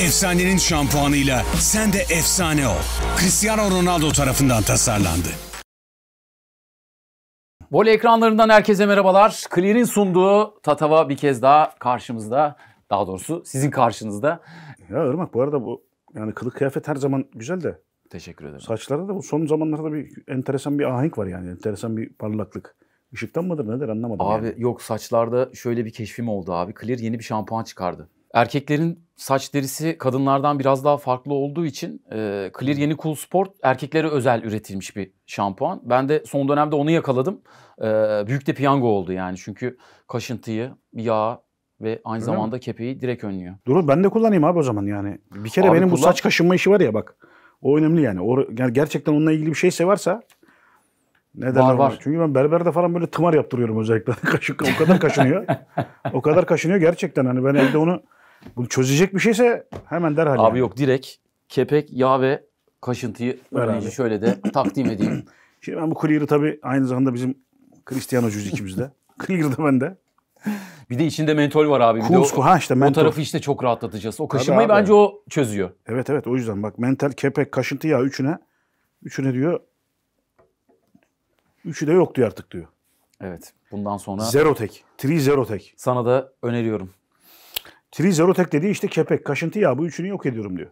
Efsanenin şampuanıyla sen de efsane ol. Cristiano Ronaldo tarafından tasarlandı. Voley ekranlarından herkese merhabalar. Clear'in sunduğu Tatava bir kez daha karşımızda. Daha doğrusu sizin karşınızda. Ya Irmak bu arada bu yani kılık kıyafet her zaman güzel de. Teşekkür ederim. Saçlarda da bu son zamanlarda bir enteresan bir ahenk var yani. Enteresan bir parlaklık. Işıktan mıdır nedir anlamadım Abi yani. yok saçlarda şöyle bir keşfim oldu abi. Clear yeni bir şampuan çıkardı. Erkeklerin saç derisi kadınlardan biraz daha farklı olduğu için e, Clear Yeni Cool Sport erkeklere özel üretilmiş bir şampuan. Ben de son dönemde onu yakaladım. E, büyük de piyango oldu yani çünkü kaşıntıyı, yağ ve aynı Öyle zamanda mi? kepeği direkt önlüyor. Durun ben de kullanayım abi o zaman yani. Bir kere abi benim kullan... bu saç kaşınma işi var ya bak. O önemli yani. O, gerçekten onunla ilgili bir şeyse varsa ne derler var, var. Çünkü ben berberde falan böyle tımar yaptırıyorum özellikle. Kaşık o kadar kaşınıyor. o kadar kaşınıyor gerçekten hani ben evde onu bunu çözecek bir şeyse hemen derhal. Abi yani. yok direkt kepek, yağ ve kaşıntıyı önce şöyle de takdim edeyim. Şimdi ben bu clear'ı tabii aynı zamanda bizim Cristiano cüzikimizde. clear'ı da bende. Bir de içinde mentol var abi. Bir de o, ha işte mentol. O tarafı işte çok rahatlatacağız. O kaşınmayı bence o çözüyor. Evet evet o yüzden bak mental, kepek, kaşıntı ya üçüne. Üçüne diyor. Üçü de yok diyor artık diyor. Evet. Bundan sonra Zero tek. Tri zero tek. sana da öneriyorum. Trizerotek dediği işte kepek, kaşıntı ya bu üçünü yok ediyorum diyor.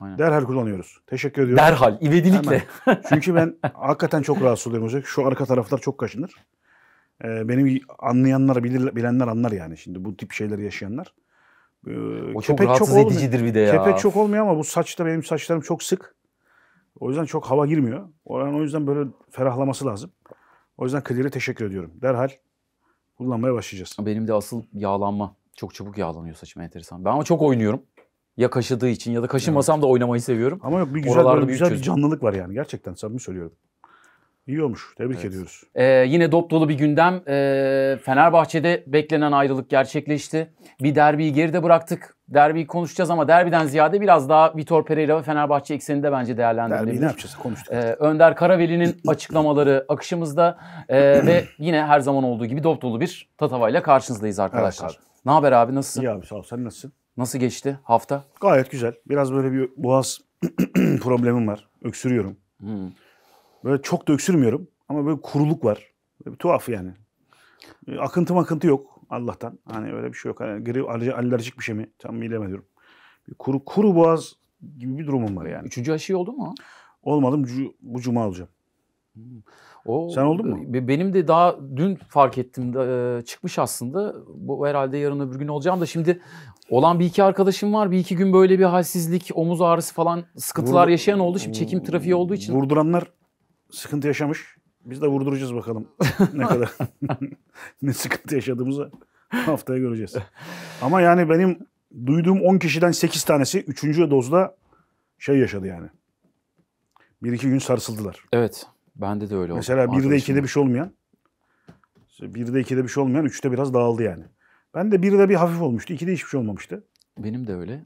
Aynen. Derhal kullanıyoruz. Teşekkür ediyorum. Derhal, ivedilikle. Hemen. Çünkü ben hakikaten çok rahatsız oluyorum hocam. Şu arka taraflar çok kaşınır. Ee, benim anlayanlar, bilir, bilenler anlar yani şimdi bu tip şeyleri yaşayanlar. Ee, o çok rahatsız çok edicidir bir de ya. Kepek çok olmuyor ama bu saçta benim saçlarım çok sık. O yüzden çok hava girmiyor. Oranın o yüzden böyle ferahlaması lazım. O yüzden Clear'e teşekkür ediyorum. Derhal kullanmaya başlayacağız. Benim de asıl yağlanma. Çok çabuk yağlanıyor saçım enteresan. Ben ama çok oynuyorum. Ya kaşıdığı için ya da kaşınmasam evet. da oynamayı seviyorum. Ama yok bir güzel, böyle, bir güzel bir canlılık var yani gerçekten samimi söylüyorum yiyormuş. Tebrik evet. ediyoruz. Ee, yine dop dolu bir gündem. Ee, Fenerbahçe'de beklenen ayrılık gerçekleşti. Bir derbiyi geride bıraktık. Derbiyi konuşacağız ama derbiden ziyade biraz daha Vitor Pereira ve Fenerbahçe ekseninde bence değerlendirilebilir. Derbiyi ne yapacağız konuştuk. Ee, Önder Karaveli'nin açıklamaları akışımızda ee, ve yine her zaman olduğu gibi dop dolu bir ile karşınızdayız arkadaşlar. Evet, Ne haber abi nasılsın? İyi abi sağ ol sen nasılsın? Nasıl geçti hafta? Gayet güzel. Biraz böyle bir boğaz problemim var. Öksürüyorum. Hmm. Böyle çok da öksürmüyorum ama böyle kuruluk var. Böyle bir tuhaf yani. E, akıntı makıntı yok Allah'tan. Hani öyle bir şey yok. Hani gri, alerjik bir şey mi? Tam bilemiyorum. Bir kuru, kuru boğaz gibi bir durumum var yani. Üçüncü aşı oldu mu? Olmadım. Bu, bu cuma olacağım. O, Sen oldun mu? Benim de daha dün fark ettim de, e, çıkmış aslında. Bu herhalde yarın öbür gün olacağım da şimdi olan bir iki arkadaşım var. Bir iki gün böyle bir halsizlik, omuz ağrısı falan sıkıntılar Vurdu, yaşayan oldu. Şimdi çekim trafiği olduğu için. Vurduranlar sıkıntı yaşamış. Biz de vurduracağız bakalım ne kadar ne sıkıntı yaşadığımızı haftaya göreceğiz. Ama yani benim duyduğum 10 kişiden 8 tanesi 3. dozda şey yaşadı yani. Bir iki gün sarsıldılar. Evet. Bende de öyle oldu. Mesela 1'de 2'de bir şey olmayan 1'de 2'de bir şey olmayan 3'te biraz dağıldı yani. Ben de 1'de bir hafif olmuştu. 2'de hiçbir şey olmamıştı. Benim de öyle.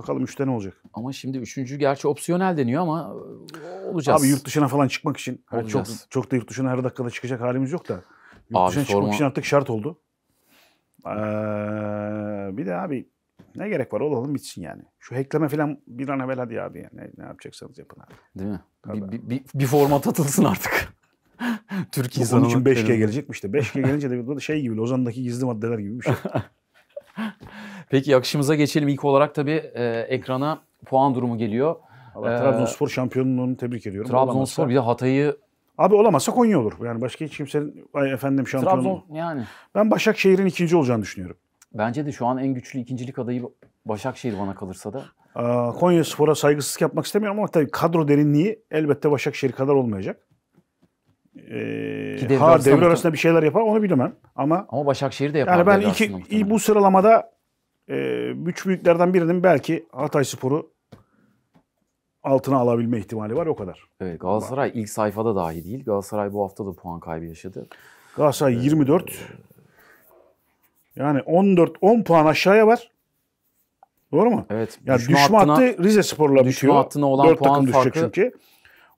Bakalım üçte ne olacak? Ama şimdi üçüncü gerçi opsiyonel deniyor ama e, olacağız. Abi yurt dışına falan çıkmak için. Evet, hani çok, çok da yurt dışına her dakikada çıkacak halimiz yok da. Yurt abi, dışına sorma. çıkmak için artık şart oldu. Ee, bir de abi ne gerek var olalım bitsin yani. Şu hackleme falan bir an evvel hadi abi yani. Ne, ne yapacaksanız yapın abi. Değil mi? Bir Bir, bir, bir format atılsın artık. Türk insanı. Onun için 5G gelecekmiş de. 5G gelince de şey gibi Lozan'daki gizli maddeler gibi bir şey. Peki akışımıza geçelim. İlk olarak tabii e, ekrana puan durumu geliyor. Allah, ee, Trabzonspor şampiyonluğunu tebrik ediyorum. Trabzonspor bir de Hatay'ı Abi olamazsa Konya olur. Yani başka hiç kimsenin ay efendim şampiyon. Trabzon yani. Ben Başakşehir'in ikinci olacağını düşünüyorum. Bence de şu an en güçlü ikincilik adayı Başakşehir bana kalırsa da. Ee, Konya Spor'a saygısızlık yapmak istemiyorum ama tabii kadro derinliği elbette Başakşehir kadar olmayacak. Ee, devre ha devre arasında bir şeyler yapar onu bilemem ama ama Başakşehir de yapar. Yani ben iki, bu sıralamada e, üç büyüklerden birinin belki Hatay Spor'u altına alabilme ihtimali var o kadar. Evet Galatasaray var. ilk sayfada dahi değil. Galatasaray bu hafta da puan kaybı yaşadı. Galatasaray ee, 24. Yani 14 10 puan aşağıya var. Doğru mu? Evet. Ya yani düşme, düşme hattına, Rize Spor'la düşme bitiyor. hattına olan 4 puan takım farkı. Çünkü.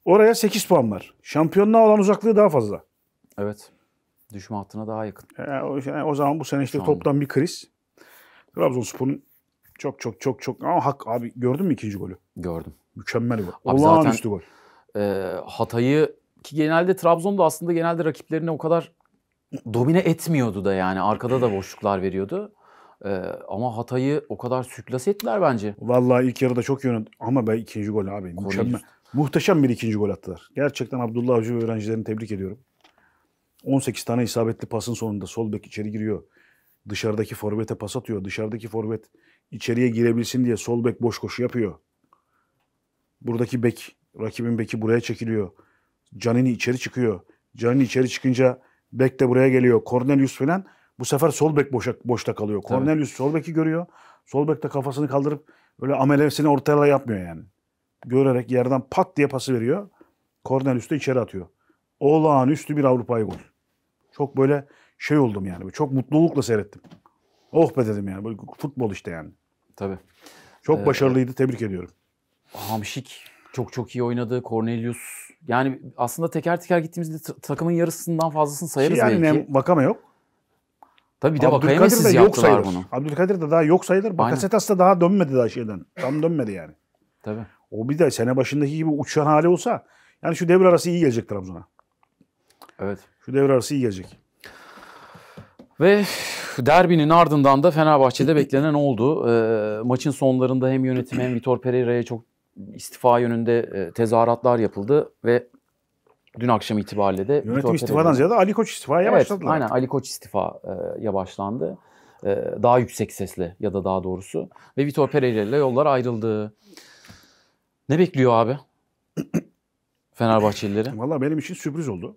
Oraya 8 puan var. Şampiyonluğa olan uzaklığı daha fazla. Evet. Düşme hattına daha yakın. Yani ee, o, yani o zaman bu sene işte toptan bir kriz. Trabzonspor'un çok çok çok çok ama hak abi gördün mü ikinci golü? Gördüm. Mükemmel gol. Olağanüstü gol. E, Hatay'ı ki genelde Trabzon da aslında genelde rakiplerine o kadar domine etmiyordu da yani arkada da boşluklar veriyordu. Ee, ama Hatay'ı o kadar süklas ettiler bence. Vallahi ilk yarıda çok yönet ama ben ikinci gol abi mükemmel. Muhteşem bir ikinci gol attılar. Gerçekten Abdullah Avcı ve öğrencilerini tebrik ediyorum. 18 tane isabetli pasın sonunda sol bek içeri giriyor. Dışarıdaki forvete pas atıyor. Dışarıdaki forvet içeriye girebilsin diye sol bek boş koşu yapıyor. Buradaki bek, rakibin beki buraya çekiliyor. Canini içeri çıkıyor. Canini içeri çıkınca bek de buraya geliyor. Cornelius falan bu sefer sol bek boşa, boşta kalıyor. Cornelius evet. sol beki görüyor. Sol bek de kafasını kaldırıp öyle amelesini ortaya yapmıyor yani. Görerek yerden pat diye pası veriyor. Cornelius da içeri atıyor. Olağanüstü bir Avrupa'yı gol. Çok böyle şey oldum yani. Çok mutlulukla seyrettim. Oh be dedim yani. Böyle futbol işte yani. Tabii. Çok ee, başarılıydı. Tebrik ediyorum. Hamşik çok çok iyi oynadı. Cornelius. Yani aslında teker teker gittiğimizde takımın yarısından fazlasını sayarız şey yani belki. Yani Vakame yok. Tabii bir de Abdülkadir de yok sayılır. bunu. Abdülkadir de daha yok sayılır. Bakasetas da daha dönmedi daha şeyden. Tam dönmedi yani. Tabii. O bir de sene başındaki gibi uçan hali olsa yani şu devre arası iyi gelecek Trabzon'a. Evet. Şu devre arası iyi gelecek. Ve derbinin ardından da Fenerbahçe'de beklenen oldu. E, maçın sonlarında hem yönetim hem Vitor Pereira'ya çok istifa yönünde e, tezahüratlar yapıldı ve dün akşam itibariyle de yönetim Vitor istifadan ziyade Ali Koç istifaya evet, başladılar. Aynen Ali Koç istifaya başlandı. E, daha yüksek sesle ya da daha doğrusu ve Vitor Pereira ile yollar ayrıldı. Ne bekliyor abi? Fenerbahçelileri. Valla benim için sürpriz oldu.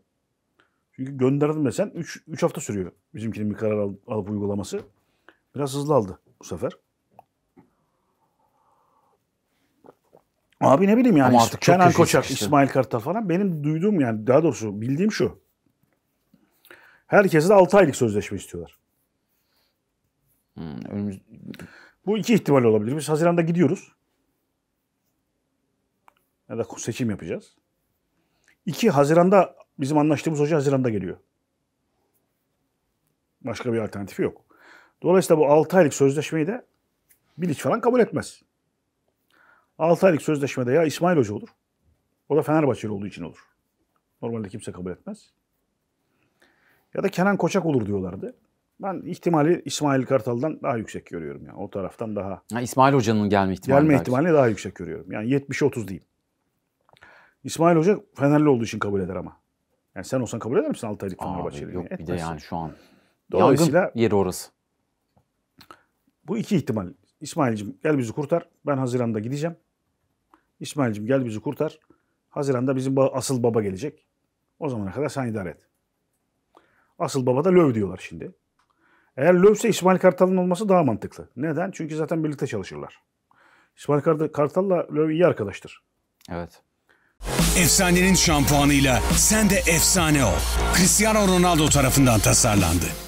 Çünkü gönderdim desen 3 hafta sürüyor bizimkinin bir karar alıp, alıp uygulaması. Biraz hızlı aldı bu sefer. Abi ne bileyim yani artık Kenan Koçak, işte. İsmail Kartal falan benim duyduğum yani daha doğrusu bildiğim şu. Herkese de 6 aylık sözleşme istiyorlar. Hmm, önümüz... Bu iki ihtimal olabilir. Biz Haziran'da gidiyoruz. Ya da seçim yapacağız. 2 Haziran'da Bizim anlaştığımız hoca Haziran'da geliyor. Başka bir alternatifi yok. Dolayısıyla bu 6 aylık sözleşmeyi de Bilic falan kabul etmez. 6 aylık sözleşmede ya İsmail Hoca olur. O da Fenerbahçeli olduğu için olur. Normalde kimse kabul etmez. Ya da Kenan Koçak olur diyorlardı. Ben ihtimali İsmail Kartal'dan daha yüksek görüyorum. Yani. O taraftan daha. Ha, İsmail Hoca'nın gelme ihtimali. Gelme daha daha yüksek görüyorum. Yani 70 30 diyeyim. İsmail Hoca Fenerli olduğu için kabul eder ama. Yani sen olsan kabul eder misin 6 aylık Fenerbahçe'yi? Yok Etmezsin. bir de yani şu an. Dolayısıyla Yangın yeri orası. Bu iki ihtimal. İsmail'cim gel bizi kurtar. Ben Haziran'da gideceğim. İsmail'cim gel bizi kurtar. Haziran'da bizim asıl baba gelecek. O zamana kadar sen idare et. Asıl baba da löv diyorlar şimdi. Eğer lövse İsmail Kartal'ın olması daha mantıklı. Neden? Çünkü zaten birlikte çalışırlar. İsmail Kartal'la löv iyi arkadaştır. Evet. Efsanenin şampuanıyla sen de efsane ol. Cristiano Ronaldo tarafından tasarlandı.